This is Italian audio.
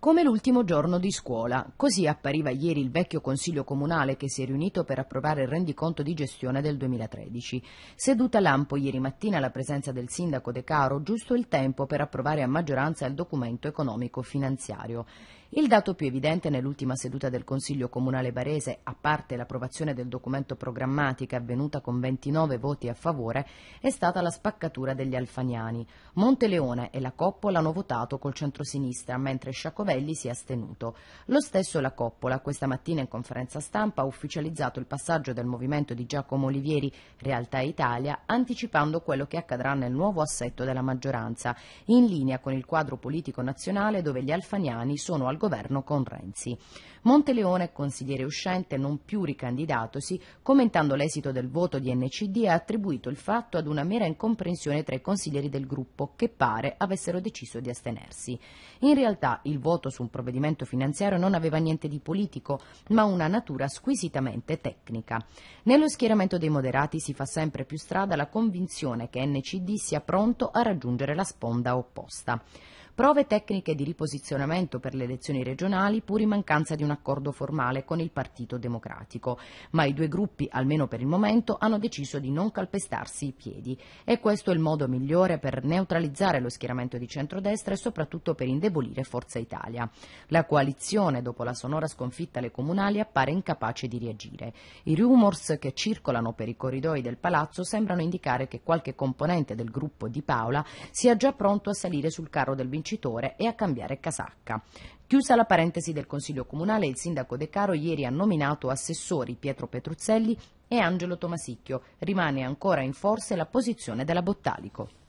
come l'ultimo giorno di scuola. Così appariva ieri il vecchio Consiglio Comunale che si è riunito per approvare il rendiconto di gestione del 2013. Seduta lampo ieri mattina alla presenza del sindaco De Caro, giusto il tempo per approvare a maggioranza il documento economico finanziario. Il dato più evidente nell'ultima seduta del Consiglio Comunale Barese, a parte l'approvazione del documento programmatica avvenuta con 29 voti a favore, è stata la spaccatura degli alfaniani. Monteleone e la Coppola hanno votato col centrosinistra, mentre Sciacovella Novelli si è astenuto. Lo stesso La Coppola, questa mattina in conferenza stampa, ha ufficializzato il passaggio del movimento di Giacomo Olivieri Realtà Italia, anticipando quello che accadrà nel nuovo assetto della maggioranza, in linea con il quadro politico nazionale dove gli alfaniani sono al governo con Renzi. Monteleone, consigliere uscente, non più ricandidatosi, commentando l'esito del voto di NCD, ha attribuito il fatto ad una mera incomprensione tra i consiglieri del gruppo, che pare avessero deciso di astenersi. In realtà il voto voto su un provvedimento finanziario non aveva niente di politico, ma una natura squisitamente tecnica. Nello schieramento dei moderati si fa sempre più strada la convinzione che NCD sia pronto a raggiungere la sponda opposta prove tecniche di riposizionamento per le elezioni regionali pur in mancanza di un accordo formale con il Partito Democratico. Ma i due gruppi, almeno per il momento, hanno deciso di non calpestarsi i piedi. E questo è il modo migliore per neutralizzare lo schieramento di centrodestra e soprattutto per indebolire Forza Italia. La coalizione, dopo la sonora sconfitta alle comunali, appare incapace di reagire. I rumors che circolano per i corridoi del palazzo sembrano indicare che qualche componente del gruppo di Paola sia già pronto a salire sul carro del vincitore vincitore e a cambiare casacca. Chiusa la parentesi del Consiglio Comunale, il sindaco De Caro ieri ha nominato assessori Pietro Petruzzelli e Angelo Tomasicchio. Rimane ancora in forze la posizione della Bottalico.